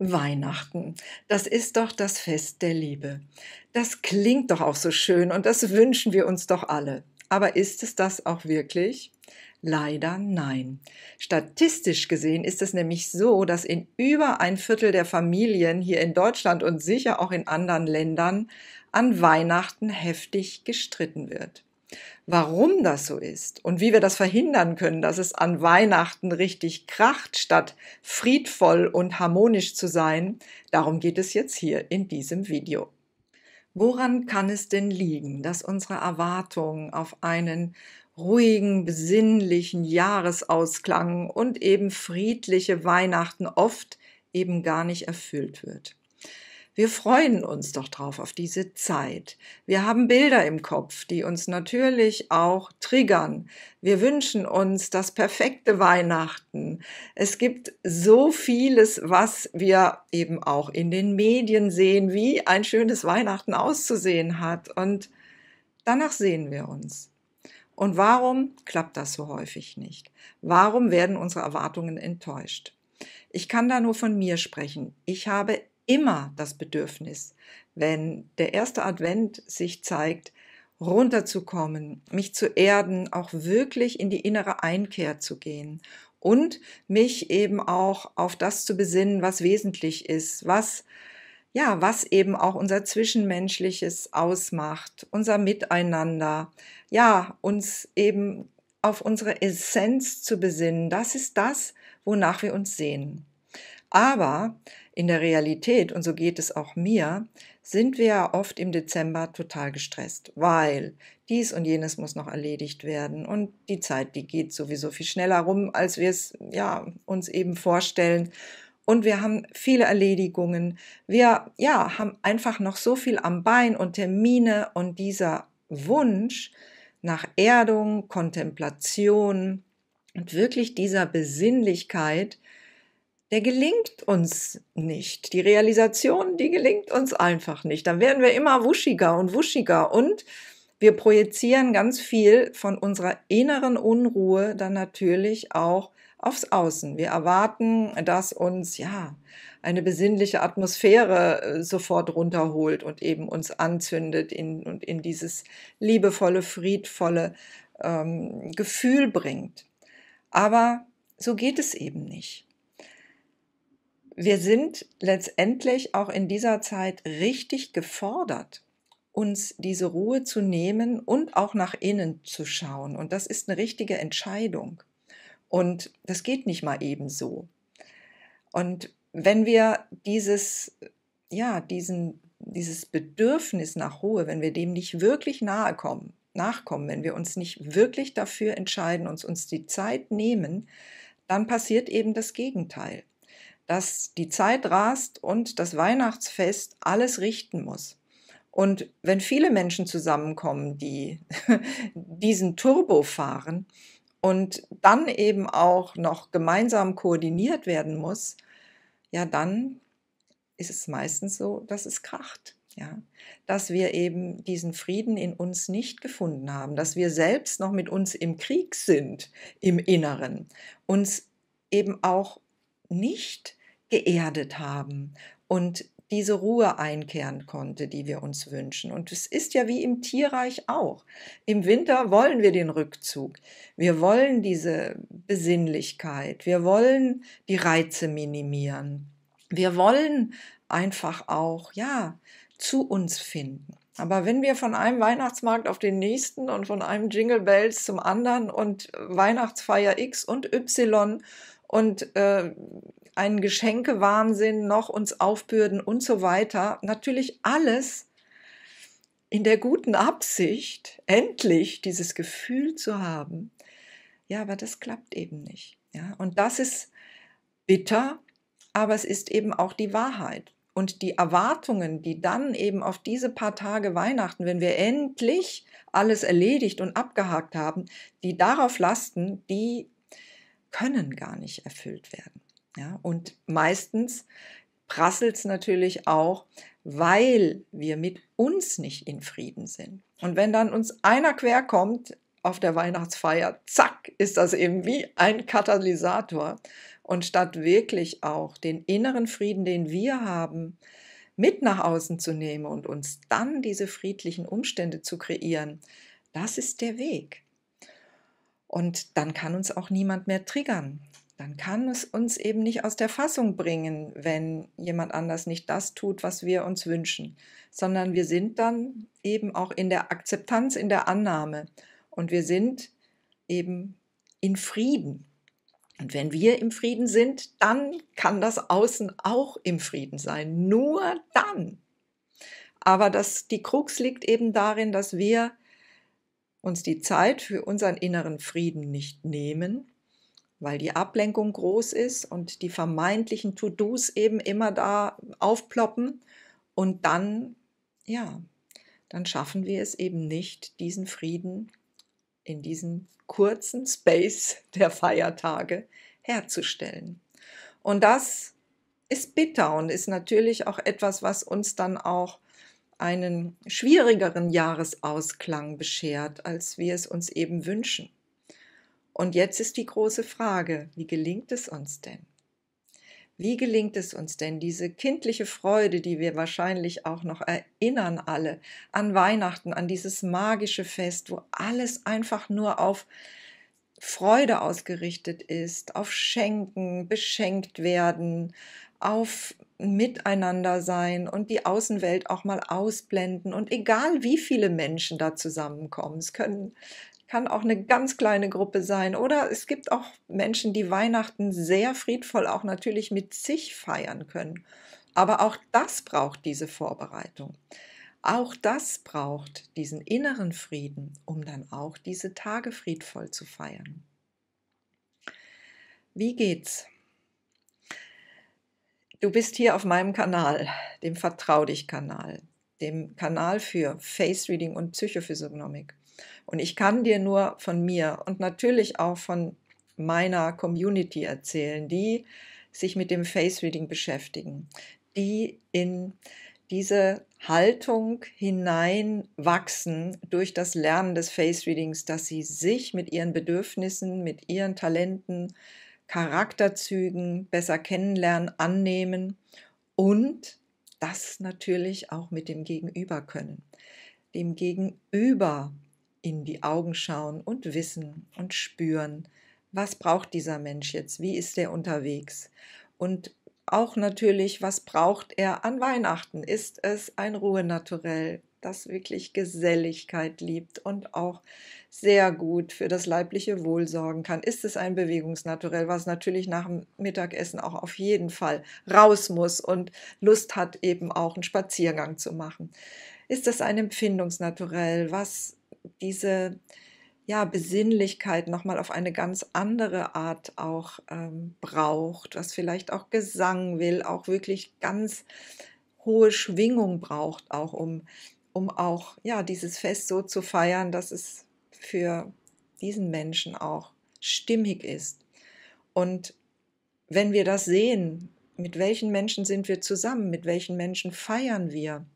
Weihnachten. Das ist doch das Fest der Liebe. Das klingt doch auch so schön und das wünschen wir uns doch alle. Aber ist es das auch wirklich? Leider nein. Statistisch gesehen ist es nämlich so, dass in über ein Viertel der Familien hier in Deutschland und sicher auch in anderen Ländern an Weihnachten heftig gestritten wird warum das so ist und wie wir das verhindern können, dass es an Weihnachten richtig kracht, statt friedvoll und harmonisch zu sein, darum geht es jetzt hier in diesem Video. Woran kann es denn liegen, dass unsere Erwartungen auf einen ruhigen, besinnlichen Jahresausklang und eben friedliche Weihnachten oft eben gar nicht erfüllt wird? Wir freuen uns doch drauf auf diese Zeit. Wir haben Bilder im Kopf, die uns natürlich auch triggern. Wir wünschen uns das perfekte Weihnachten. Es gibt so vieles, was wir eben auch in den Medien sehen, wie ein schönes Weihnachten auszusehen hat. Und danach sehen wir uns. Und warum klappt das so häufig nicht? Warum werden unsere Erwartungen enttäuscht? Ich kann da nur von mir sprechen. Ich habe immer das Bedürfnis, wenn der erste Advent sich zeigt, runterzukommen, mich zu erden, auch wirklich in die innere Einkehr zu gehen und mich eben auch auf das zu besinnen, was wesentlich ist, was ja, was eben auch unser Zwischenmenschliches ausmacht, unser Miteinander, ja, uns eben auf unsere Essenz zu besinnen, das ist das, wonach wir uns sehen. Aber in der Realität, und so geht es auch mir, sind wir ja oft im Dezember total gestresst, weil dies und jenes muss noch erledigt werden und die Zeit, die geht sowieso viel schneller rum, als wir es ja, uns eben vorstellen. Und wir haben viele Erledigungen. Wir ja, haben einfach noch so viel am Bein und Termine und dieser Wunsch nach Erdung, Kontemplation und wirklich dieser Besinnlichkeit, der gelingt uns nicht. Die Realisation, die gelingt uns einfach nicht. Dann werden wir immer wuschiger und wuschiger und wir projizieren ganz viel von unserer inneren Unruhe dann natürlich auch aufs Außen. Wir erwarten, dass uns ja eine besinnliche Atmosphäre äh, sofort runterholt und eben uns anzündet in, und in dieses liebevolle, friedvolle ähm, Gefühl bringt. Aber so geht es eben nicht wir sind letztendlich auch in dieser Zeit richtig gefordert, uns diese Ruhe zu nehmen und auch nach innen zu schauen. Und das ist eine richtige Entscheidung. Und das geht nicht mal eben so. Und wenn wir dieses, ja, diesen, dieses Bedürfnis nach Ruhe, wenn wir dem nicht wirklich nahe kommen, nachkommen, wenn wir uns nicht wirklich dafür entscheiden, uns, uns die Zeit nehmen, dann passiert eben das Gegenteil dass die Zeit rast und das Weihnachtsfest alles richten muss. Und wenn viele Menschen zusammenkommen, die diesen Turbo fahren und dann eben auch noch gemeinsam koordiniert werden muss, ja, dann ist es meistens so, dass es kracht. Ja, dass wir eben diesen Frieden in uns nicht gefunden haben, dass wir selbst noch mit uns im Krieg sind, im Inneren, uns eben auch nicht geerdet haben und diese Ruhe einkehren konnte, die wir uns wünschen. Und es ist ja wie im Tierreich auch. Im Winter wollen wir den Rückzug. Wir wollen diese Besinnlichkeit. Wir wollen die Reize minimieren. Wir wollen einfach auch, ja, zu uns finden. Aber wenn wir von einem Weihnachtsmarkt auf den nächsten und von einem Jingle Bells zum anderen und Weihnachtsfeier X und Y und äh, einen Geschenkewahnsinn noch uns aufbürden und so weiter. Natürlich alles in der guten Absicht, endlich dieses Gefühl zu haben. Ja, aber das klappt eben nicht. Ja, und das ist bitter, aber es ist eben auch die Wahrheit. Und die Erwartungen, die dann eben auf diese paar Tage Weihnachten, wenn wir endlich alles erledigt und abgehakt haben, die darauf lasten, die können gar nicht erfüllt werden. Ja, und meistens prasselt es natürlich auch, weil wir mit uns nicht in Frieden sind. Und wenn dann uns einer querkommt auf der Weihnachtsfeier, zack, ist das eben wie ein Katalysator. Und statt wirklich auch den inneren Frieden, den wir haben, mit nach außen zu nehmen und uns dann diese friedlichen Umstände zu kreieren, das ist der Weg. Und dann kann uns auch niemand mehr triggern. Dann kann es uns eben nicht aus der Fassung bringen, wenn jemand anders nicht das tut, was wir uns wünschen, sondern wir sind dann eben auch in der Akzeptanz, in der Annahme und wir sind eben in Frieden. Und wenn wir im Frieden sind, dann kann das Außen auch im Frieden sein. Nur dann. Aber das, die Krux liegt eben darin, dass wir uns die Zeit für unseren inneren Frieden nicht nehmen, weil die Ablenkung groß ist und die vermeintlichen To-Dos eben immer da aufploppen und dann, ja, dann schaffen wir es eben nicht, diesen Frieden in diesem kurzen Space der Feiertage herzustellen. Und das ist bitter und ist natürlich auch etwas, was uns dann auch einen schwierigeren Jahresausklang beschert, als wir es uns eben wünschen. Und jetzt ist die große Frage, wie gelingt es uns denn? Wie gelingt es uns denn, diese kindliche Freude, die wir wahrscheinlich auch noch erinnern alle, an Weihnachten, an dieses magische Fest, wo alles einfach nur auf Freude ausgerichtet ist, auf Schenken, beschenkt werden, auf Miteinander sein und die Außenwelt auch mal ausblenden. Und egal wie viele Menschen da zusammenkommen, es können, kann auch eine ganz kleine Gruppe sein. Oder es gibt auch Menschen, die Weihnachten sehr friedvoll auch natürlich mit sich feiern können. Aber auch das braucht diese Vorbereitung. Auch das braucht diesen inneren Frieden, um dann auch diese Tage friedvoll zu feiern. Wie geht's? Du bist hier auf meinem Kanal, dem Vertrau dich Kanal, dem Kanal für Face Reading und Psychophysiognomik. Und ich kann dir nur von mir und natürlich auch von meiner Community erzählen, die sich mit dem Face Reading beschäftigen, die in diese Haltung hineinwachsen durch das Lernen des Face Readings, dass sie sich mit ihren Bedürfnissen, mit ihren Talenten, Charakterzügen besser kennenlernen, annehmen und das natürlich auch mit dem Gegenüber können. Dem Gegenüber in die Augen schauen und wissen und spüren, was braucht dieser Mensch jetzt, wie ist er unterwegs und auch natürlich, was braucht er an Weihnachten? Ist es ein Ruhenaturell? das wirklich Geselligkeit liebt und auch sehr gut für das leibliche Wohl sorgen kann, ist es ein Bewegungsnaturell, was natürlich nach dem Mittagessen auch auf jeden Fall raus muss und Lust hat, eben auch einen Spaziergang zu machen. Ist es ein Empfindungsnaturell, was diese ja, Besinnlichkeit nochmal auf eine ganz andere Art auch ähm, braucht, was vielleicht auch Gesang will, auch wirklich ganz hohe Schwingung braucht, auch um um auch ja, dieses Fest so zu feiern, dass es für diesen Menschen auch stimmig ist. Und wenn wir das sehen, mit welchen Menschen sind wir zusammen, mit welchen Menschen feiern wir,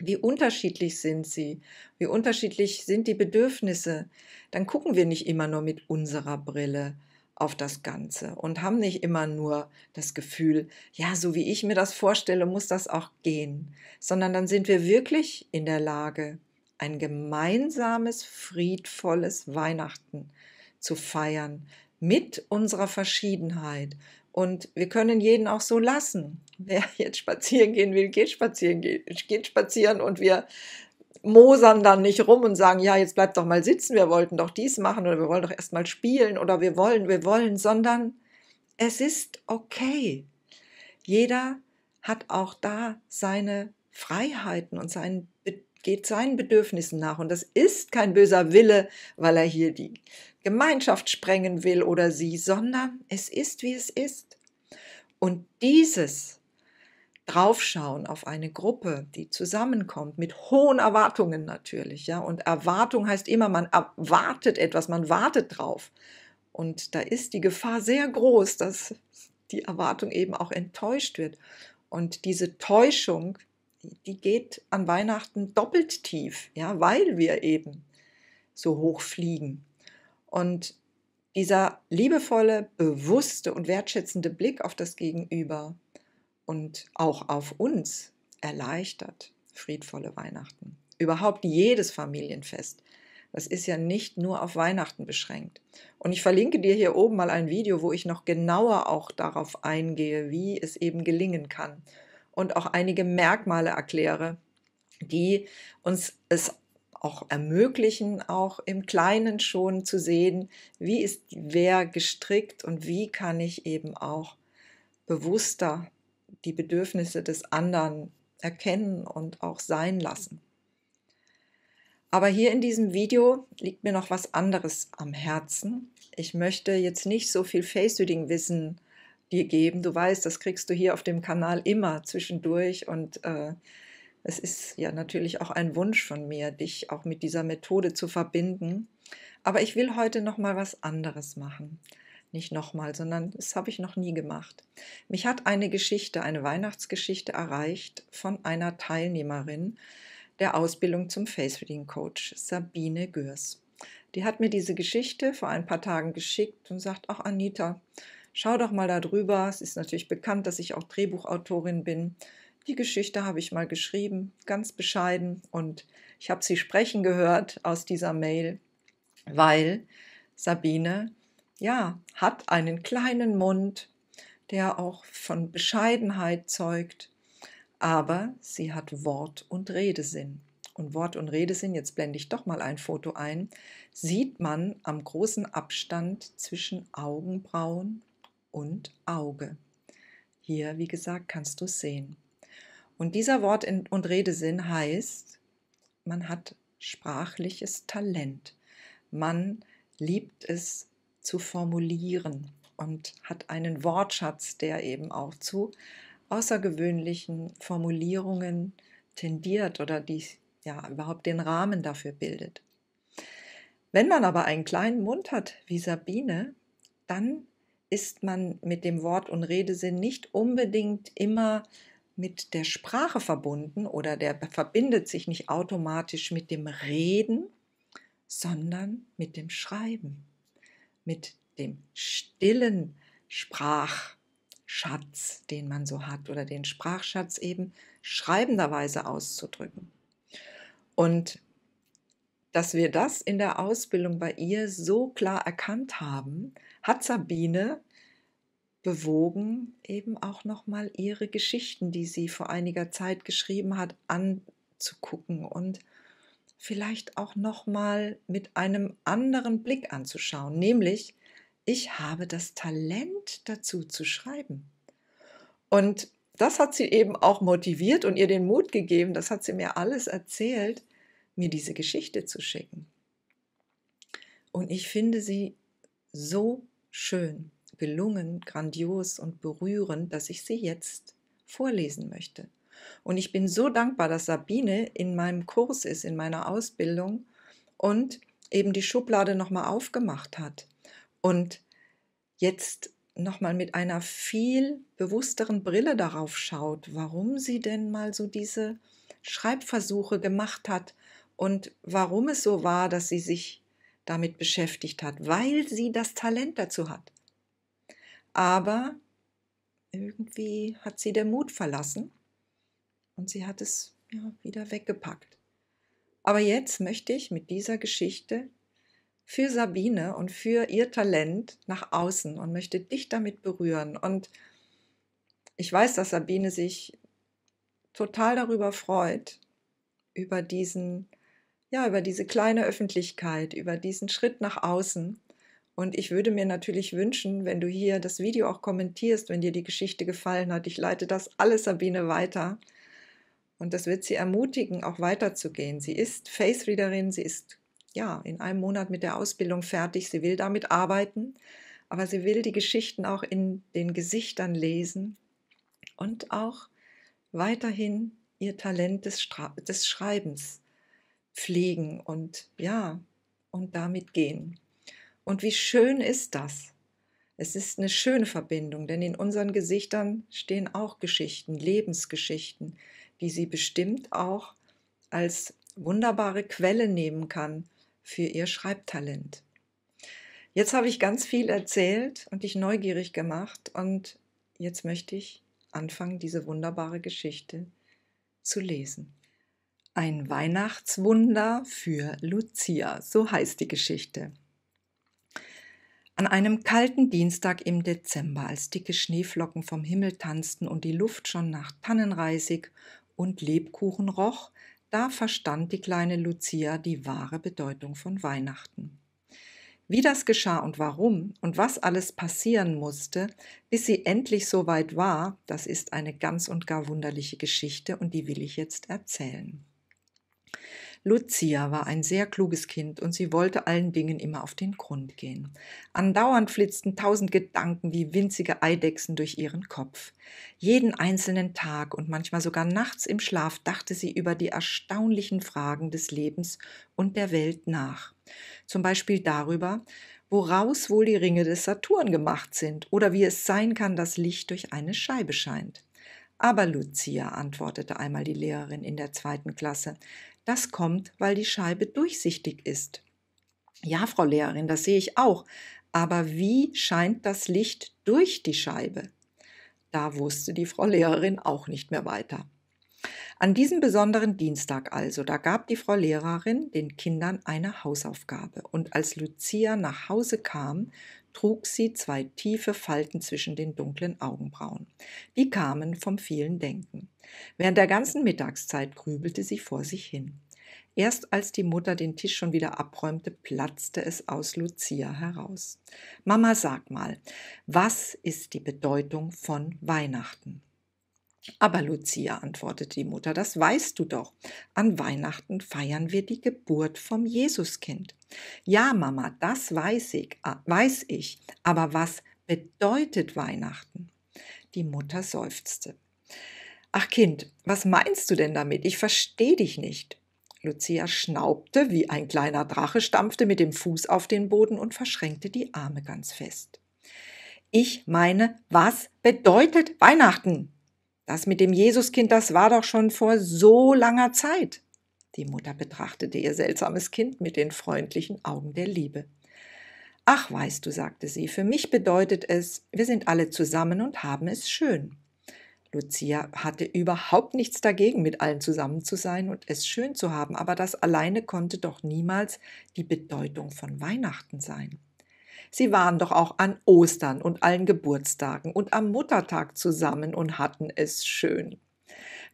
wie unterschiedlich sind sie, wie unterschiedlich sind die Bedürfnisse, dann gucken wir nicht immer nur mit unserer Brille, auf das Ganze und haben nicht immer nur das Gefühl, ja, so wie ich mir das vorstelle, muss das auch gehen, sondern dann sind wir wirklich in der Lage, ein gemeinsames, friedvolles Weihnachten zu feiern mit unserer Verschiedenheit. Und wir können jeden auch so lassen. Wer jetzt spazieren gehen will, geht spazieren, geht spazieren und wir mosern dann nicht rum und sagen, ja, jetzt bleibt doch mal sitzen, wir wollten doch dies machen oder wir wollen doch erst mal spielen oder wir wollen, wir wollen, sondern es ist okay. Jeder hat auch da seine Freiheiten und seinen, geht seinen Bedürfnissen nach. Und das ist kein böser Wille, weil er hier die Gemeinschaft sprengen will oder sie, sondern es ist, wie es ist. Und dieses draufschauen auf eine Gruppe, die zusammenkommt, mit hohen Erwartungen natürlich, ja. Und Erwartung heißt immer, man erwartet etwas, man wartet drauf. Und da ist die Gefahr sehr groß, dass die Erwartung eben auch enttäuscht wird. Und diese Täuschung, die geht an Weihnachten doppelt tief, ja, weil wir eben so hoch fliegen. Und dieser liebevolle, bewusste und wertschätzende Blick auf das Gegenüber, und auch auf uns erleichtert. Friedvolle Weihnachten. Überhaupt jedes Familienfest. Das ist ja nicht nur auf Weihnachten beschränkt. Und ich verlinke dir hier oben mal ein Video, wo ich noch genauer auch darauf eingehe, wie es eben gelingen kann. Und auch einige Merkmale erkläre, die uns es auch ermöglichen, auch im Kleinen schon zu sehen, wie ist wer gestrickt und wie kann ich eben auch bewusster die Bedürfnisse des anderen erkennen und auch sein lassen. Aber hier in diesem Video liegt mir noch was anderes am Herzen. Ich möchte jetzt nicht so viel Face-Reading-Wissen dir geben. Du weißt, das kriegst du hier auf dem Kanal immer zwischendurch. Und äh, es ist ja natürlich auch ein Wunsch von mir, dich auch mit dieser Methode zu verbinden. Aber ich will heute noch mal was anderes machen nicht nochmal, sondern das habe ich noch nie gemacht. Mich hat eine Geschichte, eine Weihnachtsgeschichte erreicht von einer Teilnehmerin der Ausbildung zum Face Reading Coach, Sabine Gürs. Die hat mir diese Geschichte vor ein paar Tagen geschickt und sagt, ach Anita, schau doch mal darüber. Es ist natürlich bekannt, dass ich auch Drehbuchautorin bin. Die Geschichte habe ich mal geschrieben, ganz bescheiden. Und ich habe sie sprechen gehört aus dieser Mail, weil Sabine ja, hat einen kleinen Mund, der auch von Bescheidenheit zeugt, aber sie hat Wort und Redesinn. Und Wort und Redesinn, jetzt blende ich doch mal ein Foto ein, sieht man am großen Abstand zwischen Augenbrauen und Auge. Hier, wie gesagt, kannst du es sehen. Und dieser Wort- und Redesinn heißt, man hat sprachliches Talent. Man liebt es, zu formulieren und hat einen Wortschatz, der eben auch zu außergewöhnlichen Formulierungen tendiert oder die ja überhaupt den Rahmen dafür bildet. Wenn man aber einen kleinen Mund hat wie Sabine, dann ist man mit dem Wort- und Redesinn nicht unbedingt immer mit der Sprache verbunden oder der verbindet sich nicht automatisch mit dem Reden, sondern mit dem Schreiben mit dem stillen Sprachschatz, den man so hat, oder den Sprachschatz eben schreibenderweise auszudrücken. Und dass wir das in der Ausbildung bei ihr so klar erkannt haben, hat Sabine bewogen, eben auch nochmal ihre Geschichten, die sie vor einiger Zeit geschrieben hat, anzugucken und vielleicht auch noch mal mit einem anderen Blick anzuschauen, nämlich ich habe das Talent dazu zu schreiben. Und das hat sie eben auch motiviert und ihr den Mut gegeben, das hat sie mir alles erzählt, mir diese Geschichte zu schicken. Und ich finde sie so schön, gelungen, grandios und berührend, dass ich sie jetzt vorlesen möchte. Und ich bin so dankbar, dass Sabine in meinem Kurs ist, in meiner Ausbildung und eben die Schublade nochmal aufgemacht hat und jetzt nochmal mit einer viel bewussteren Brille darauf schaut, warum sie denn mal so diese Schreibversuche gemacht hat und warum es so war, dass sie sich damit beschäftigt hat, weil sie das Talent dazu hat. Aber irgendwie hat sie den Mut verlassen und sie hat es ja, wieder weggepackt. Aber jetzt möchte ich mit dieser Geschichte für Sabine und für ihr Talent nach außen und möchte dich damit berühren. Und ich weiß, dass Sabine sich total darüber freut, über diesen, ja, über diese kleine Öffentlichkeit, über diesen Schritt nach außen. Und ich würde mir natürlich wünschen, wenn du hier das Video auch kommentierst, wenn dir die Geschichte gefallen hat. Ich leite das alles Sabine weiter. Und das wird sie ermutigen, auch weiterzugehen. Sie ist Face Readerin, sie ist ja in einem Monat mit der Ausbildung fertig, sie will damit arbeiten, aber sie will die Geschichten auch in den Gesichtern lesen und auch weiterhin ihr Talent des, Stra des Schreibens pflegen und ja, und damit gehen. Und wie schön ist das? Es ist eine schöne Verbindung, denn in unseren Gesichtern stehen auch Geschichten, Lebensgeschichten, die sie bestimmt auch als wunderbare Quelle nehmen kann für ihr Schreibtalent. Jetzt habe ich ganz viel erzählt und dich neugierig gemacht und jetzt möchte ich anfangen, diese wunderbare Geschichte zu lesen. Ein Weihnachtswunder für Lucia, so heißt die Geschichte. An einem kalten Dienstag im Dezember, als dicke Schneeflocken vom Himmel tanzten und die Luft schon nach Tannenreisig und Lebkuchen roch, da verstand die kleine Lucia die wahre Bedeutung von Weihnachten. Wie das geschah und warum und was alles passieren musste, bis sie endlich so weit war, das ist eine ganz und gar wunderliche Geschichte und die will ich jetzt erzählen. Lucia war ein sehr kluges Kind und sie wollte allen Dingen immer auf den Grund gehen. Andauernd flitzten tausend Gedanken wie winzige Eidechsen durch ihren Kopf. Jeden einzelnen Tag und manchmal sogar nachts im Schlaf dachte sie über die erstaunlichen Fragen des Lebens und der Welt nach. Zum Beispiel darüber, woraus wohl die Ringe des Saturn gemacht sind oder wie es sein kann, dass Licht durch eine Scheibe scheint. Aber Lucia, antwortete einmal die Lehrerin in der zweiten Klasse, das kommt, weil die Scheibe durchsichtig ist. Ja, Frau Lehrerin, das sehe ich auch. Aber wie scheint das Licht durch die Scheibe? Da wusste die Frau Lehrerin auch nicht mehr weiter. An diesem besonderen Dienstag also, da gab die Frau Lehrerin den Kindern eine Hausaufgabe, und als Lucia nach Hause kam, trug sie zwei tiefe Falten zwischen den dunklen Augenbrauen. Die kamen vom vielen Denken. Während der ganzen Mittagszeit grübelte sie vor sich hin. Erst als die Mutter den Tisch schon wieder abräumte, platzte es aus Lucia heraus. Mama, sag mal, was ist die Bedeutung von Weihnachten? Aber Lucia, antwortete die Mutter, das weißt du doch. An Weihnachten feiern wir die Geburt vom Jesuskind. Ja, Mama, das weiß ich, weiß ich. Aber was bedeutet Weihnachten? Die Mutter seufzte. Ach Kind, was meinst du denn damit? Ich verstehe dich nicht. Lucia schnaubte wie ein kleiner Drache, stampfte mit dem Fuß auf den Boden und verschränkte die Arme ganz fest. Ich meine, was bedeutet Weihnachten? Das mit dem Jesuskind, das war doch schon vor so langer Zeit. Die Mutter betrachtete ihr seltsames Kind mit den freundlichen Augen der Liebe. Ach, weißt du, sagte sie, für mich bedeutet es, wir sind alle zusammen und haben es schön. Lucia hatte überhaupt nichts dagegen, mit allen zusammen zu sein und es schön zu haben, aber das alleine konnte doch niemals die Bedeutung von Weihnachten sein. Sie waren doch auch an Ostern und allen Geburtstagen und am Muttertag zusammen und hatten es schön.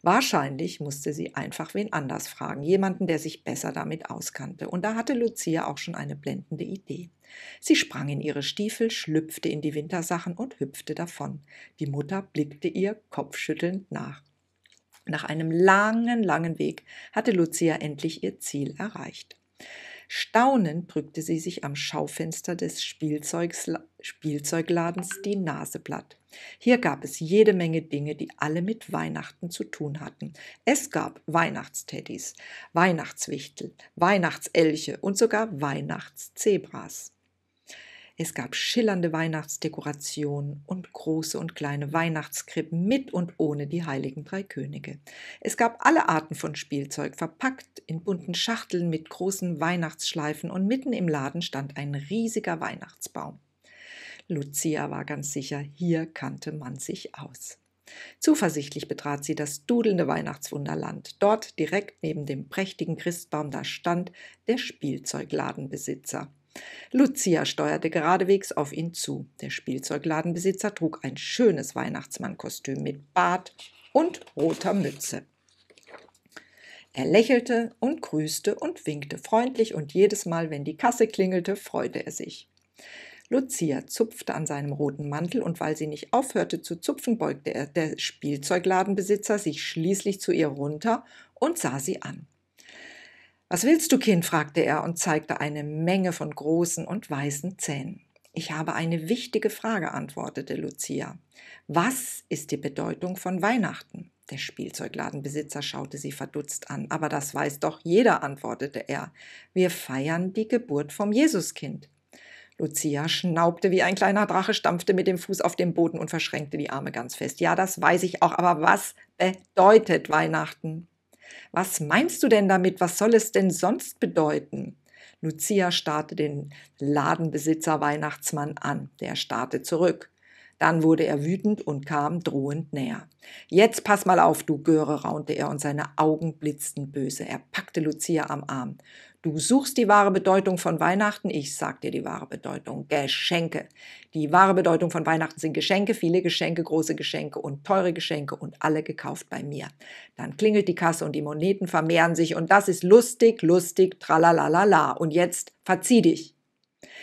Wahrscheinlich musste sie einfach wen anders fragen, jemanden, der sich besser damit auskannte. Und da hatte Lucia auch schon eine blendende Idee. Sie sprang in ihre Stiefel, schlüpfte in die Wintersachen und hüpfte davon. Die Mutter blickte ihr kopfschüttelnd nach. Nach einem langen, langen Weg hatte Lucia endlich ihr Ziel erreicht. Staunend drückte sie sich am Schaufenster des Spielzeugs, Spielzeugladens die Nase platt. Hier gab es jede Menge Dinge, die alle mit Weihnachten zu tun hatten. Es gab Weihnachtsteddys, Weihnachtswichtel, Weihnachtselche und sogar Weihnachtszebras. Es gab schillernde Weihnachtsdekorationen und große und kleine Weihnachtskrippen mit und ohne die heiligen drei Könige. Es gab alle Arten von Spielzeug, verpackt in bunten Schachteln mit großen Weihnachtsschleifen und mitten im Laden stand ein riesiger Weihnachtsbaum. Lucia war ganz sicher, hier kannte man sich aus. Zuversichtlich betrat sie das dudelnde Weihnachtswunderland. Dort direkt neben dem prächtigen Christbaum da stand der Spielzeugladenbesitzer. Lucia steuerte geradewegs auf ihn zu. Der Spielzeugladenbesitzer trug ein schönes Weihnachtsmannkostüm mit Bart und roter Mütze. Er lächelte und grüßte und winkte freundlich und jedes Mal, wenn die Kasse klingelte, freute er sich. Lucia zupfte an seinem roten Mantel und weil sie nicht aufhörte zu zupfen, beugte er der Spielzeugladenbesitzer sich schließlich zu ihr runter und sah sie an. Was willst du, Kind? fragte er und zeigte eine Menge von großen und weißen Zähnen. Ich habe eine wichtige Frage, antwortete Lucia. Was ist die Bedeutung von Weihnachten? Der Spielzeugladenbesitzer schaute sie verdutzt an. Aber das weiß doch jeder, antwortete er. Wir feiern die Geburt vom Jesuskind. Lucia schnaubte wie ein kleiner Drache, stampfte mit dem Fuß auf den Boden und verschränkte die Arme ganz fest. Ja, das weiß ich auch, aber was bedeutet Weihnachten? Was meinst du denn damit? Was soll es denn sonst bedeuten? Lucia starrte den Ladenbesitzer Weihnachtsmann an. Der starrte zurück. Dann wurde er wütend und kam drohend näher. Jetzt pass mal auf, du Göre, raunte er und seine Augen blitzten böse. Er packte Lucia am Arm. Du suchst die wahre Bedeutung von Weihnachten, ich sag dir die wahre Bedeutung. Geschenke. Die wahre Bedeutung von Weihnachten sind Geschenke, viele Geschenke, große Geschenke und teure Geschenke und alle gekauft bei mir. Dann klingelt die Kasse und die Moneten vermehren sich und das ist lustig, lustig, tralalala. Und jetzt verzieh dich.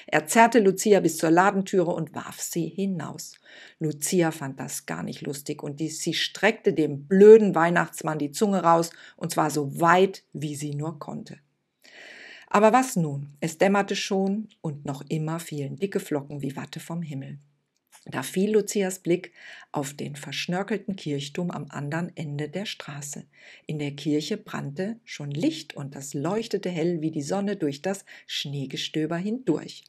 Er zerrte Lucia bis zur Ladentüre und warf sie hinaus. Lucia fand das gar nicht lustig und die, sie streckte dem blöden Weihnachtsmann die Zunge raus und zwar so weit, wie sie nur konnte. Aber was nun? Es dämmerte schon und noch immer fielen dicke Flocken wie Watte vom Himmel. Da fiel Lucias Blick auf den verschnörkelten Kirchturm am anderen Ende der Straße. In der Kirche brannte schon Licht und das leuchtete hell wie die Sonne durch das Schneegestöber hindurch.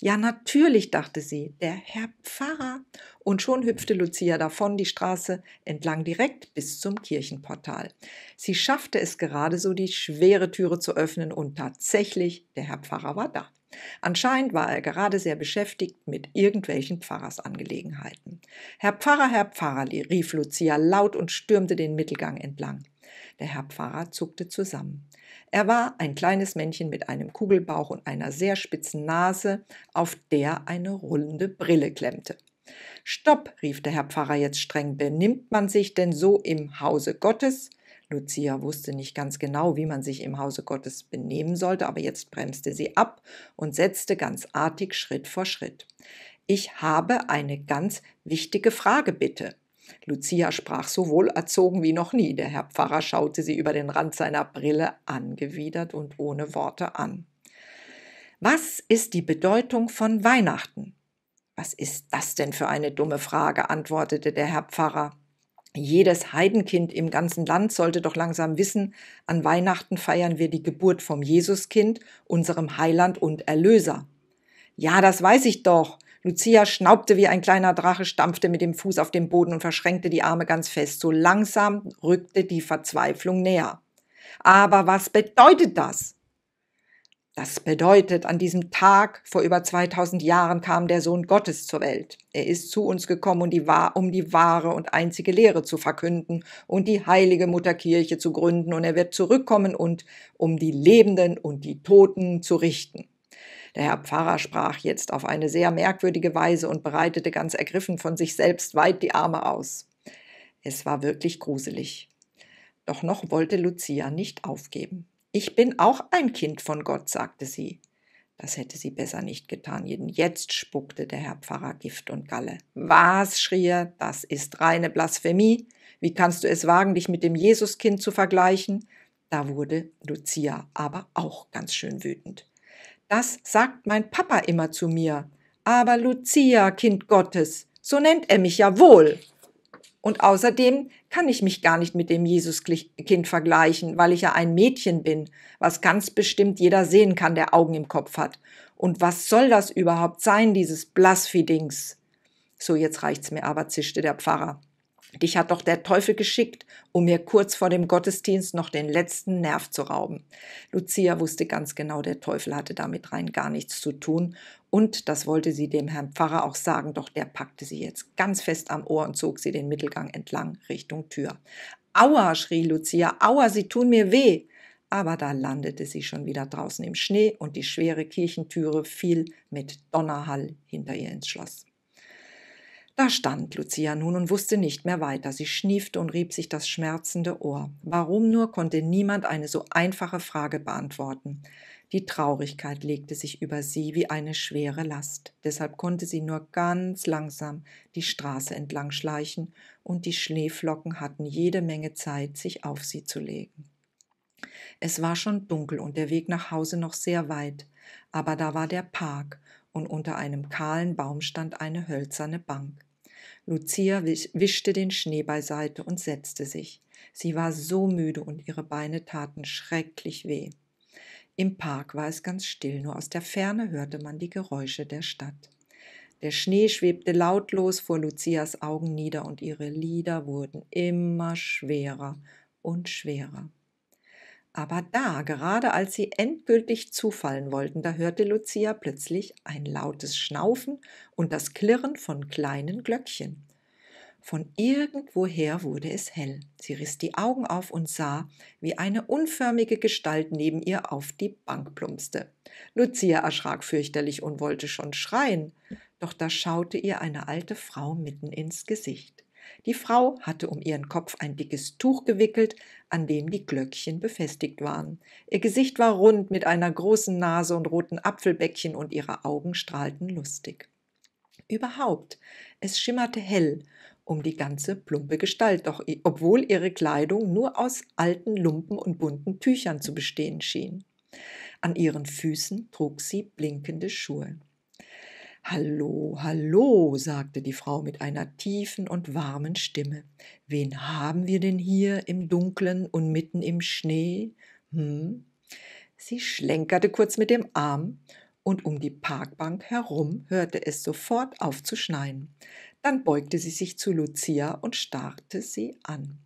Ja, natürlich, dachte sie, der Herr Pfarrer. Und schon hüpfte Lucia davon die Straße entlang direkt bis zum Kirchenportal. Sie schaffte es gerade so, die schwere Türe zu öffnen und tatsächlich, der Herr Pfarrer war da. Anscheinend war er gerade sehr beschäftigt mit irgendwelchen Pfarrersangelegenheiten. Herr Pfarrer, Herr Pfarrer, rief Lucia laut und stürmte den Mittelgang entlang. Der Herr Pfarrer zuckte zusammen. Er war ein kleines Männchen mit einem Kugelbauch und einer sehr spitzen Nase, auf der eine rullende Brille klemmte. Stopp, rief der Herr Pfarrer jetzt streng, benimmt man sich denn so im Hause Gottes? Lucia wusste nicht ganz genau, wie man sich im Hause Gottes benehmen sollte, aber jetzt bremste sie ab und setzte ganz artig Schritt vor Schritt. Ich habe eine ganz wichtige Frage, bitte. Lucia sprach so wohlerzogen wie noch nie. Der Herr Pfarrer schaute sie über den Rand seiner Brille angewidert und ohne Worte an. Was ist die Bedeutung von Weihnachten? Was ist das denn für eine dumme Frage? antwortete der Herr Pfarrer. Jedes Heidenkind im ganzen Land sollte doch langsam wissen, an Weihnachten feiern wir die Geburt vom Jesuskind, unserem Heiland und Erlöser. Ja, das weiß ich doch. Lucia schnaubte wie ein kleiner Drache, stampfte mit dem Fuß auf den Boden und verschränkte die Arme ganz fest. So langsam rückte die Verzweiflung näher. Aber was bedeutet das? Das bedeutet, an diesem Tag vor über 2000 Jahren kam der Sohn Gottes zur Welt. Er ist zu uns gekommen, um die, um die wahre und einzige Lehre zu verkünden und die heilige Mutterkirche zu gründen, und er wird zurückkommen und um die Lebenden und die Toten zu richten. Der Herr Pfarrer sprach jetzt auf eine sehr merkwürdige Weise und breitete ganz ergriffen von sich selbst weit die Arme aus. Es war wirklich gruselig. Doch noch wollte Lucia nicht aufgeben. Ich bin auch ein Kind von Gott, sagte sie. Das hätte sie besser nicht getan, denn jetzt spuckte der Herr Pfarrer Gift und Galle. Was, schrie er, das ist reine Blasphemie. Wie kannst du es wagen, dich mit dem Jesuskind zu vergleichen? Da wurde Lucia aber auch ganz schön wütend. Das sagt mein Papa immer zu mir. Aber Lucia, Kind Gottes, so nennt er mich ja wohl. Und außerdem kann ich mich gar nicht mit dem Jesuskind vergleichen, weil ich ja ein Mädchen bin, was ganz bestimmt jeder sehen kann, der Augen im Kopf hat. Und was soll das überhaupt sein, dieses Blasphi-Dings? So, jetzt reicht's mir aber, zischte der Pfarrer. Dich hat doch der Teufel geschickt, um mir kurz vor dem Gottesdienst noch den letzten Nerv zu rauben. Lucia wusste ganz genau, der Teufel hatte damit rein gar nichts zu tun und das wollte sie dem Herrn Pfarrer auch sagen, doch der packte sie jetzt ganz fest am Ohr und zog sie den Mittelgang entlang Richtung Tür. Aua, schrie Lucia, aua, sie tun mir weh. Aber da landete sie schon wieder draußen im Schnee und die schwere Kirchentüre fiel mit Donnerhall hinter ihr ins Schloss. Da stand Lucia nun und wusste nicht mehr weiter. Sie schniefte und rieb sich das schmerzende Ohr. Warum nur konnte niemand eine so einfache Frage beantworten. Die Traurigkeit legte sich über sie wie eine schwere Last, deshalb konnte sie nur ganz langsam die Straße entlang schleichen, und die Schneeflocken hatten jede Menge Zeit, sich auf sie zu legen. Es war schon dunkel und der Weg nach Hause noch sehr weit, aber da war der Park, und unter einem kahlen Baum stand eine hölzerne Bank. Lucia wischte den Schnee beiseite und setzte sich. Sie war so müde und ihre Beine taten schrecklich weh. Im Park war es ganz still, nur aus der Ferne hörte man die Geräusche der Stadt. Der Schnee schwebte lautlos vor Lucias Augen nieder und ihre Lieder wurden immer schwerer und schwerer. Aber da, gerade als sie endgültig zufallen wollten, da hörte Lucia plötzlich ein lautes Schnaufen und das Klirren von kleinen Glöckchen. Von irgendwoher wurde es hell. Sie riss die Augen auf und sah, wie eine unförmige Gestalt neben ihr auf die Bank plumpste. Lucia erschrak fürchterlich und wollte schon schreien, doch da schaute ihr eine alte Frau mitten ins Gesicht. Die Frau hatte um ihren Kopf ein dickes Tuch gewickelt, an dem die Glöckchen befestigt waren. Ihr Gesicht war rund mit einer großen Nase und roten Apfelbäckchen und ihre Augen strahlten lustig. Überhaupt, es schimmerte hell um die ganze plumpe Gestalt, doch obwohl ihre Kleidung nur aus alten Lumpen und bunten Tüchern zu bestehen schien. An ihren Füßen trug sie blinkende Schuhe. Hallo, hallo, sagte die Frau mit einer tiefen und warmen Stimme. Wen haben wir denn hier im Dunklen und mitten im Schnee? Hm? Sie schlenkerte kurz mit dem Arm, und um die Parkbank herum hörte es sofort auf zu schneien. Dann beugte sie sich zu Lucia und starrte sie an.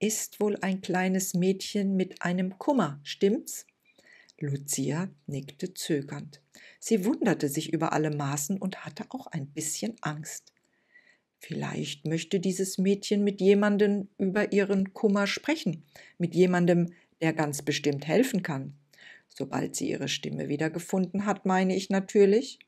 Ist wohl ein kleines Mädchen mit einem Kummer, stimmt's? Lucia nickte zögernd. Sie wunderte sich über alle Maßen und hatte auch ein bisschen Angst. Vielleicht möchte dieses Mädchen mit jemandem über ihren Kummer sprechen, mit jemandem, der ganz bestimmt helfen kann. Sobald sie ihre Stimme wieder gefunden hat, meine ich natürlich.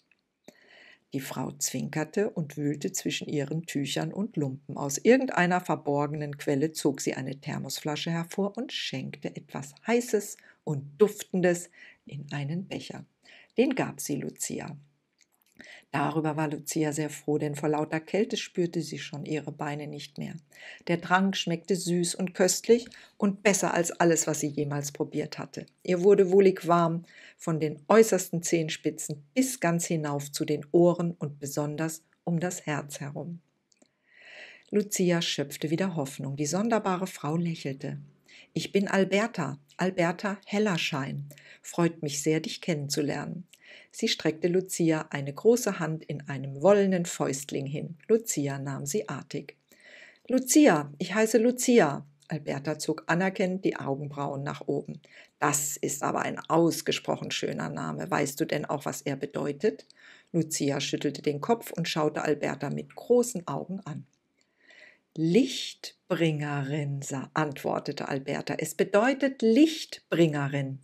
Die Frau zwinkerte und wühlte zwischen ihren Tüchern und Lumpen. Aus irgendeiner verborgenen Quelle zog sie eine Thermosflasche hervor und schenkte etwas Heißes und Duftendes in einen Becher. Den gab sie Lucia. Darüber war Lucia sehr froh, denn vor lauter Kälte spürte sie schon ihre Beine nicht mehr. Der Trank schmeckte süß und köstlich und besser als alles, was sie jemals probiert hatte. Ihr wurde wohlig warm, von den äußersten Zehenspitzen bis ganz hinauf zu den Ohren und besonders um das Herz herum. Lucia schöpfte wieder Hoffnung. Die sonderbare Frau lächelte. Ich bin Alberta, Alberta Hellerschein. Freut mich sehr, dich kennenzulernen. Sie streckte Lucia eine große Hand in einem wollenen Fäustling hin. Lucia nahm sie artig. Lucia, ich heiße Lucia. Alberta zog anerkennend die Augenbrauen nach oben. Das ist aber ein ausgesprochen schöner Name. Weißt du denn auch, was er bedeutet? Lucia schüttelte den Kopf und schaute Alberta mit großen Augen an. Lichtbringerin, antwortete Alberta. Es bedeutet Lichtbringerin.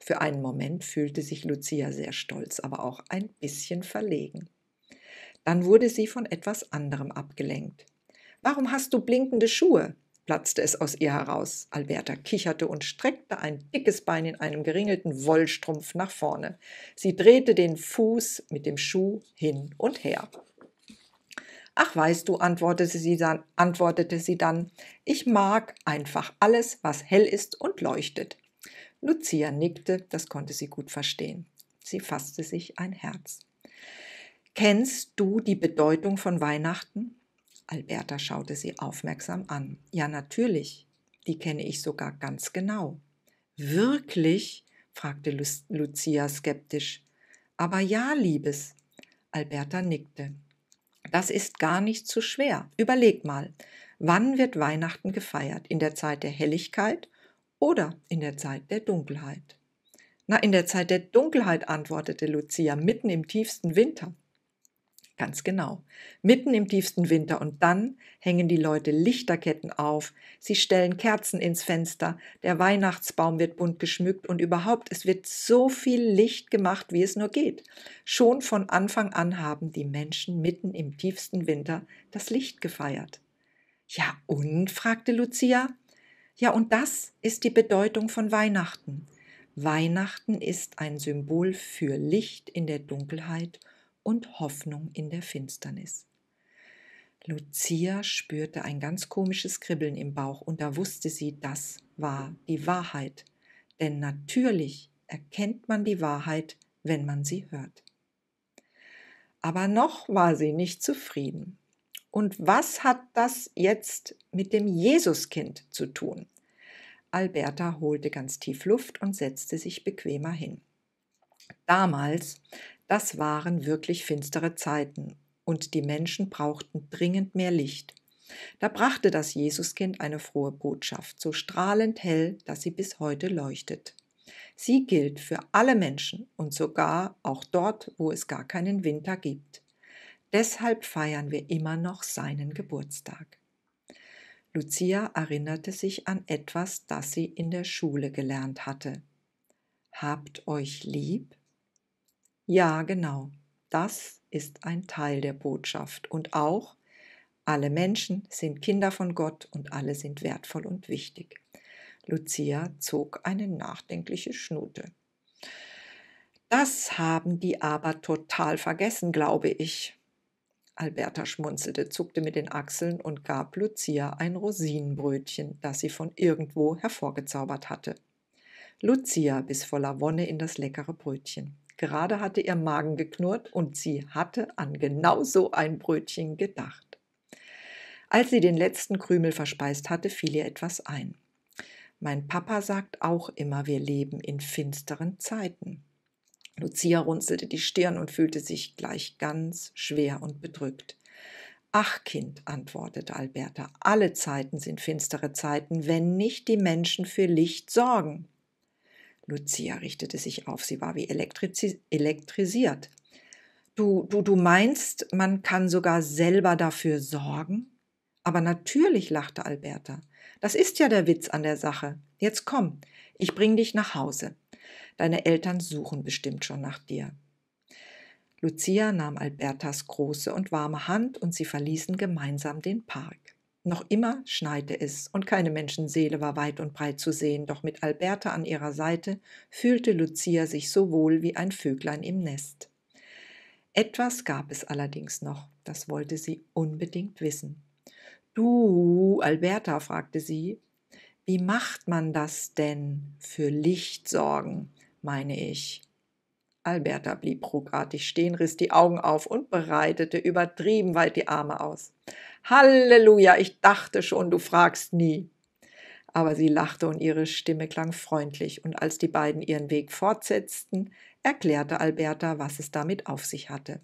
Für einen Moment fühlte sich Lucia sehr stolz, aber auch ein bisschen verlegen. Dann wurde sie von etwas anderem abgelenkt. Warum hast du blinkende Schuhe? platzte es aus ihr heraus. Alberta kicherte und streckte ein dickes Bein in einem geringelten Wollstrumpf nach vorne. Sie drehte den Fuß mit dem Schuh hin und her. Ach weißt du, antwortete sie, dann, antwortete sie dann, ich mag einfach alles, was hell ist und leuchtet. Lucia nickte, das konnte sie gut verstehen. Sie fasste sich ein Herz. Kennst du die Bedeutung von Weihnachten? Alberta schaute sie aufmerksam an. Ja, natürlich, die kenne ich sogar ganz genau. Wirklich? fragte Lucia skeptisch. Aber ja, Liebes. Alberta nickte. Das ist gar nicht zu schwer. Überleg mal, wann wird Weihnachten gefeiert? In der Zeit der Helligkeit oder in der Zeit der Dunkelheit? Na, in der Zeit der Dunkelheit antwortete Lucia mitten im tiefsten Winter. Ganz genau. Mitten im tiefsten Winter und dann hängen die Leute Lichterketten auf, sie stellen Kerzen ins Fenster, der Weihnachtsbaum wird bunt geschmückt und überhaupt, es wird so viel Licht gemacht, wie es nur geht. Schon von Anfang an haben die Menschen mitten im tiefsten Winter das Licht gefeiert. Ja und? fragte Lucia. Ja und das ist die Bedeutung von Weihnachten. Weihnachten ist ein Symbol für Licht in der Dunkelheit und Hoffnung in der Finsternis. Lucia spürte ein ganz komisches Kribbeln im Bauch und da wusste sie, das war die Wahrheit. Denn natürlich erkennt man die Wahrheit, wenn man sie hört. Aber noch war sie nicht zufrieden. Und was hat das jetzt mit dem Jesuskind zu tun? Alberta holte ganz tief Luft und setzte sich bequemer hin. Damals, das waren wirklich finstere Zeiten und die Menschen brauchten dringend mehr Licht. Da brachte das Jesuskind eine frohe Botschaft, so strahlend hell, dass sie bis heute leuchtet. Sie gilt für alle Menschen und sogar auch dort, wo es gar keinen Winter gibt. Deshalb feiern wir immer noch seinen Geburtstag. Lucia erinnerte sich an etwas, das sie in der Schule gelernt hatte. Habt euch lieb, ja, genau. Das ist ein Teil der Botschaft. Und auch, alle Menschen sind Kinder von Gott und alle sind wertvoll und wichtig. Lucia zog eine nachdenkliche Schnute. Das haben die aber total vergessen, glaube ich. Alberta schmunzelte, zuckte mit den Achseln und gab Lucia ein Rosinenbrötchen, das sie von irgendwo hervorgezaubert hatte. Lucia biss voller Wonne in das leckere Brötchen. Gerade hatte ihr Magen geknurrt und sie hatte an genau so ein Brötchen gedacht. Als sie den letzten Krümel verspeist hatte, fiel ihr etwas ein. Mein Papa sagt auch immer, wir leben in finsteren Zeiten. Lucia runzelte die Stirn und fühlte sich gleich ganz schwer und bedrückt. Ach, Kind, antwortete Alberta, alle Zeiten sind finstere Zeiten, wenn nicht die Menschen für Licht sorgen. Lucia richtete sich auf, sie war wie elektrisiert. Du, du, du meinst, man kann sogar selber dafür sorgen? Aber natürlich, lachte Alberta. Das ist ja der Witz an der Sache. Jetzt komm, ich bring dich nach Hause. Deine Eltern suchen bestimmt schon nach dir. Lucia nahm Albertas große und warme Hand und sie verließen gemeinsam den Park. Noch immer schneite es, und keine Menschenseele war weit und breit zu sehen, doch mit Alberta an ihrer Seite fühlte Lucia sich so wohl wie ein Vöglein im Nest. Etwas gab es allerdings noch, das wollte sie unbedingt wissen. Du, Alberta, fragte sie, wie macht man das denn für Licht sorgen, meine ich? Alberta blieb ruckartig stehen, riss die Augen auf und breitete übertrieben weit die Arme aus. Halleluja, ich dachte schon, du fragst nie. Aber sie lachte und ihre Stimme klang freundlich, und als die beiden ihren Weg fortsetzten, erklärte Alberta, was es damit auf sich hatte.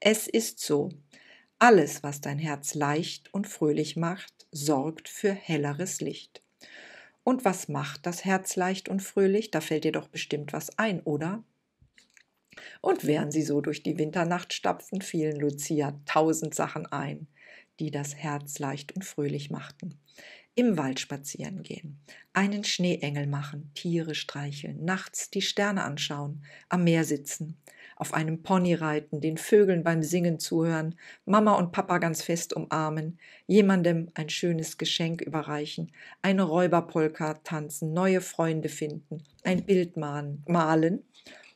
Es ist so, alles, was dein Herz leicht und fröhlich macht, sorgt für helleres Licht. Und was macht das Herz leicht und fröhlich? Da fällt dir doch bestimmt was ein, oder? Und während sie so durch die Winternacht stapften, fielen Lucia tausend Sachen ein, die das Herz leicht und fröhlich machten. Im Wald spazieren gehen, einen Schneeengel machen, Tiere streicheln, nachts die Sterne anschauen, am Meer sitzen, auf einem Pony reiten, den Vögeln beim Singen zuhören, Mama und Papa ganz fest umarmen, jemandem ein schönes Geschenk überreichen, eine Räuberpolka tanzen, neue Freunde finden, ein Bild malen, malen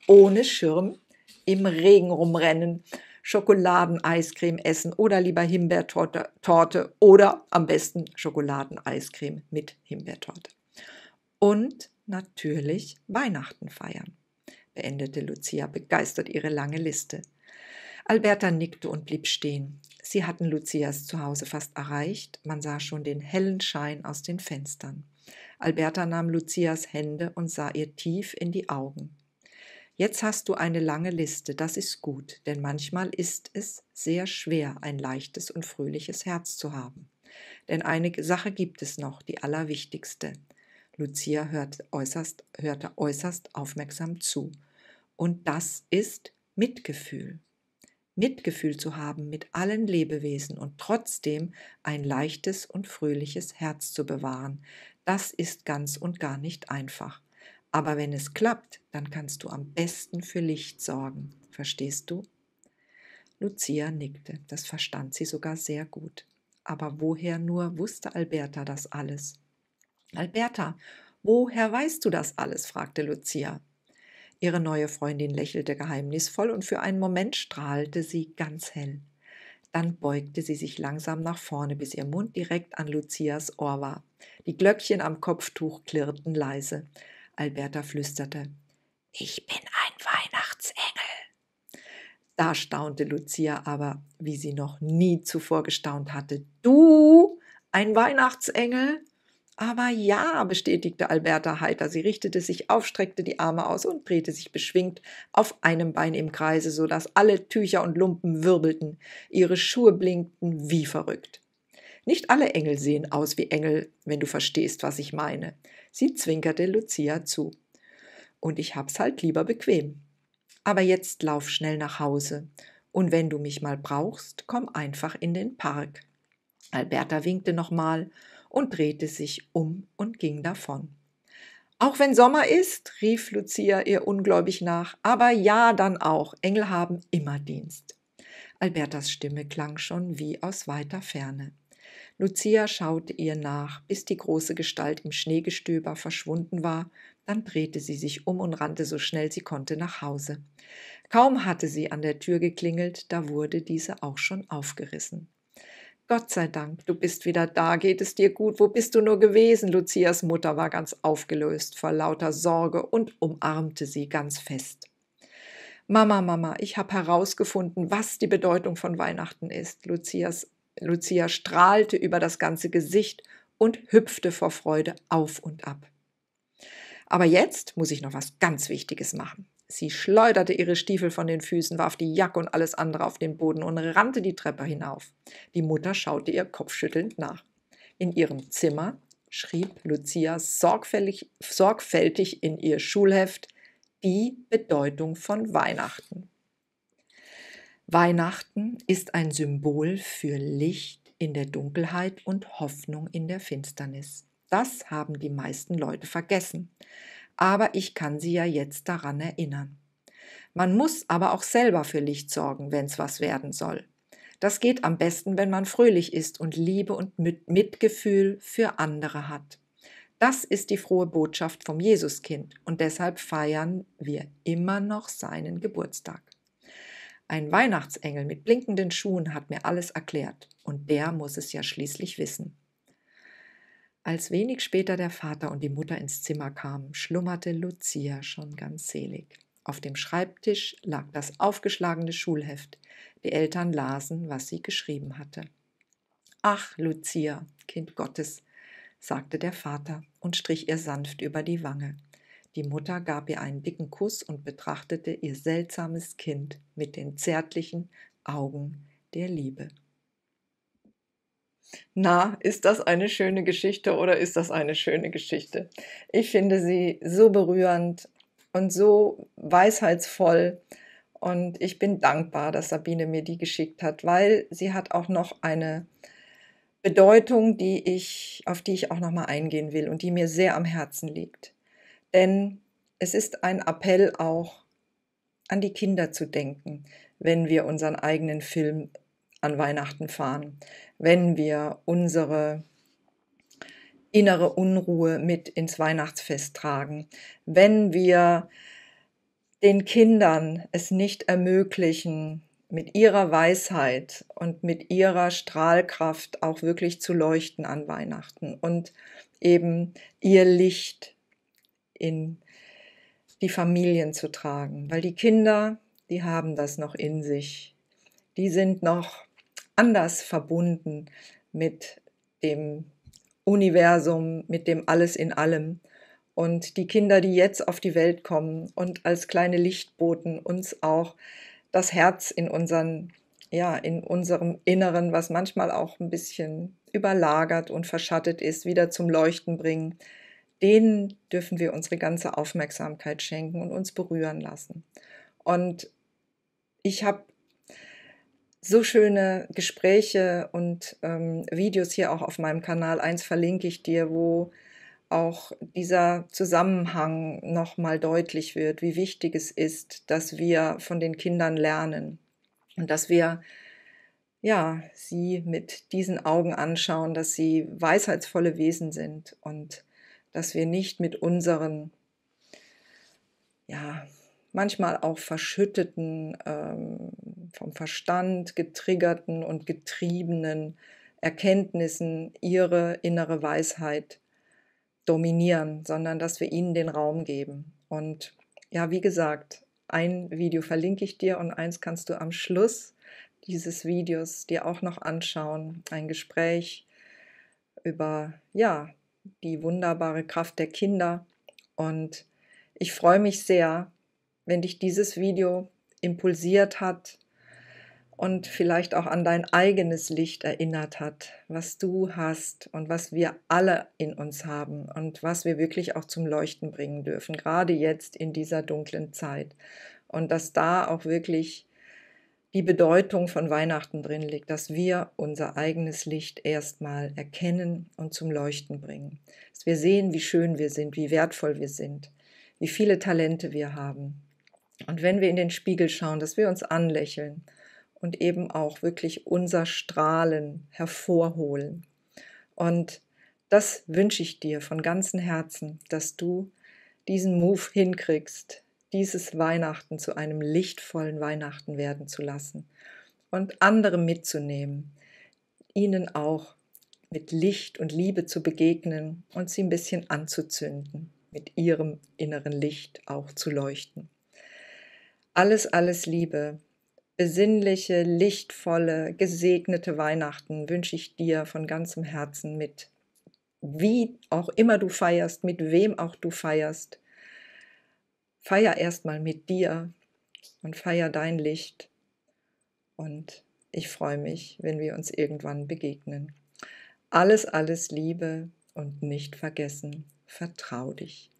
ohne Schirm im Regen rumrennen, Schokoladeneiscreme essen oder lieber Himbeertorte Torte oder am besten Schokoladeneiscreme mit Himbeertorte. Und natürlich Weihnachten feiern, beendete Lucia begeistert ihre lange Liste. Alberta nickte und blieb stehen. Sie hatten Lucias Zuhause fast erreicht, man sah schon den hellen Schein aus den Fenstern. Alberta nahm Lucias Hände und sah ihr tief in die Augen. Jetzt hast du eine lange Liste, das ist gut, denn manchmal ist es sehr schwer, ein leichtes und fröhliches Herz zu haben. Denn eine Sache gibt es noch, die allerwichtigste. Lucia hört äußerst, hörte äußerst aufmerksam zu. Und das ist Mitgefühl. Mitgefühl zu haben mit allen Lebewesen und trotzdem ein leichtes und fröhliches Herz zu bewahren, das ist ganz und gar nicht einfach. Aber wenn es klappt, dann kannst du am besten für Licht sorgen. Verstehst du? Lucia nickte, das verstand sie sogar sehr gut. Aber woher nur wusste Alberta das alles? Alberta, woher weißt du das alles? fragte Lucia. Ihre neue Freundin lächelte geheimnisvoll und für einen Moment strahlte sie ganz hell. Dann beugte sie sich langsam nach vorne, bis ihr Mund direkt an Lucias Ohr war. Die Glöckchen am Kopftuch klirrten leise. Alberta flüsterte. Ich bin ein Weihnachtsengel. Da staunte Lucia aber, wie sie noch nie zuvor gestaunt hatte. Du, ein Weihnachtsengel? Aber ja, bestätigte Alberta heiter. Sie richtete sich auf, streckte die Arme aus und drehte sich beschwingt auf einem Bein im Kreise, so dass alle Tücher und Lumpen wirbelten. Ihre Schuhe blinkten wie verrückt. Nicht alle Engel sehen aus wie Engel, wenn du verstehst, was ich meine. Sie zwinkerte Lucia zu. Und ich hab's halt lieber bequem. Aber jetzt lauf schnell nach Hause. Und wenn du mich mal brauchst, komm einfach in den Park. Alberta winkte nochmal und drehte sich um und ging davon. Auch wenn Sommer ist, rief Lucia ihr ungläubig nach, aber ja dann auch, Engel haben immer Dienst. Albertas Stimme klang schon wie aus weiter Ferne. Lucia schaute ihr nach, bis die große Gestalt im Schneegestöber verschwunden war, dann drehte sie sich um und rannte so schnell sie konnte nach Hause. Kaum hatte sie an der Tür geklingelt, da wurde diese auch schon aufgerissen. Gott sei Dank, du bist wieder da, geht es dir gut, wo bist du nur gewesen? Lucias Mutter war ganz aufgelöst vor lauter Sorge und umarmte sie ganz fest. Mama, Mama, ich habe herausgefunden, was die Bedeutung von Weihnachten ist. Lucias Lucia strahlte über das ganze Gesicht und hüpfte vor Freude auf und ab. Aber jetzt muss ich noch was ganz Wichtiges machen. Sie schleuderte ihre Stiefel von den Füßen, warf die Jacke und alles andere auf den Boden und rannte die Treppe hinauf. Die Mutter schaute ihr kopfschüttelnd nach. In ihrem Zimmer schrieb Lucia sorgfältig, sorgfältig in ihr Schulheft die Bedeutung von Weihnachten. Weihnachten ist ein Symbol für Licht in der Dunkelheit und Hoffnung in der Finsternis. Das haben die meisten Leute vergessen. Aber ich kann sie ja jetzt daran erinnern. Man muss aber auch selber für Licht sorgen, wenn es was werden soll. Das geht am besten, wenn man fröhlich ist und Liebe und Mitgefühl für andere hat. Das ist die frohe Botschaft vom Jesuskind und deshalb feiern wir immer noch seinen Geburtstag. Ein Weihnachtsengel mit blinkenden Schuhen hat mir alles erklärt, und der muss es ja schließlich wissen. Als wenig später der Vater und die Mutter ins Zimmer kamen, schlummerte Lucia schon ganz selig. Auf dem Schreibtisch lag das aufgeschlagene Schulheft. Die Eltern lasen, was sie geschrieben hatte. Ach, Lucia, Kind Gottes, sagte der Vater und strich ihr sanft über die Wange. Die Mutter gab ihr einen dicken Kuss und betrachtete ihr seltsames Kind mit den zärtlichen Augen der Liebe. Na, ist das eine schöne Geschichte oder ist das eine schöne Geschichte? Ich finde sie so berührend und so weisheitsvoll. Und ich bin dankbar, dass Sabine mir die geschickt hat, weil sie hat auch noch eine Bedeutung, die ich, auf die ich auch noch mal eingehen will und die mir sehr am Herzen liegt. Denn es ist ein Appell auch an die Kinder zu denken, wenn wir unseren eigenen Film an Weihnachten fahren, wenn wir unsere innere Unruhe mit ins Weihnachtsfest tragen, wenn wir den Kindern es nicht ermöglichen, mit ihrer Weisheit und mit ihrer Strahlkraft auch wirklich zu leuchten an Weihnachten und eben ihr Licht in die Familien zu tragen, weil die Kinder, die haben das noch in sich. Die sind noch anders verbunden mit dem Universum, mit dem Alles in allem. Und die Kinder, die jetzt auf die Welt kommen und als kleine Lichtboten uns auch das Herz in unseren, ja, in unserem Inneren, was manchmal auch ein bisschen überlagert und verschattet ist, wieder zum Leuchten bringen, denen dürfen wir unsere ganze Aufmerksamkeit schenken und uns berühren lassen. Und ich habe so schöne Gespräche und ähm, Videos hier auch auf meinem Kanal. Eins verlinke ich dir, wo auch dieser Zusammenhang nochmal deutlich wird, wie wichtig es ist, dass wir von den Kindern lernen und dass wir ja, sie mit diesen Augen anschauen, dass sie weisheitsvolle Wesen sind und dass wir nicht mit unseren, ja, manchmal auch verschütteten, ähm, vom Verstand getriggerten und getriebenen Erkenntnissen ihre innere Weisheit dominieren, sondern dass wir ihnen den Raum geben. Und ja, wie gesagt, ein Video verlinke ich dir und eins kannst du am Schluss dieses Videos dir auch noch anschauen. Ein Gespräch über, ja, die wunderbare Kraft der Kinder. Und ich freue mich sehr, wenn dich dieses Video impulsiert hat und vielleicht auch an dein eigenes Licht erinnert hat, was du hast und was wir alle in uns haben und was wir wirklich auch zum Leuchten bringen dürfen, gerade jetzt in dieser dunklen Zeit. Und dass da auch wirklich die Bedeutung von Weihnachten drin liegt, dass wir unser eigenes Licht erstmal erkennen und zum Leuchten bringen. Dass wir sehen, wie schön wir sind, wie wertvoll wir sind, wie viele Talente wir haben. Und wenn wir in den Spiegel schauen, dass wir uns anlächeln und eben auch wirklich unser Strahlen hervorholen. Und das wünsche ich dir von ganzem Herzen, dass du diesen Move hinkriegst, dieses Weihnachten zu einem lichtvollen Weihnachten werden zu lassen und andere mitzunehmen, ihnen auch mit Licht und Liebe zu begegnen und sie ein bisschen anzuzünden, mit ihrem inneren Licht auch zu leuchten. Alles, alles Liebe, besinnliche, lichtvolle, gesegnete Weihnachten wünsche ich dir von ganzem Herzen mit. Wie auch immer du feierst, mit wem auch du feierst, feier erstmal mit dir und feier dein Licht. Und ich freue mich, wenn wir uns irgendwann begegnen. Alles, alles Liebe und nicht vergessen, vertrau dich.